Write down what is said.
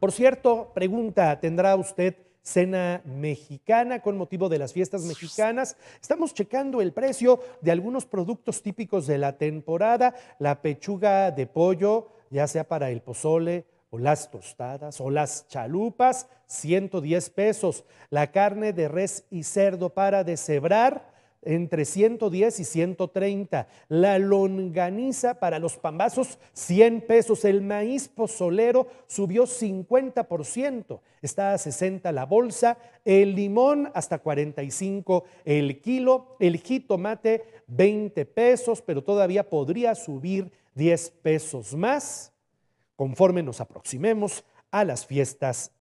Por cierto, pregunta, ¿tendrá usted cena mexicana con motivo de las fiestas mexicanas. Estamos checando el precio de algunos productos típicos de la temporada, la pechuga de pollo, ya sea para el pozole o las tostadas o las chalupas, 110 pesos. La carne de res y cerdo para deshebrar, entre 110 y 130. La longaniza para los pambazos, 100 pesos. El maíz pozolero subió 50%, está a 60 la bolsa. El limón hasta 45 el kilo. El jitomate, 20 pesos, pero todavía podría subir 10 pesos más conforme nos aproximemos a las fiestas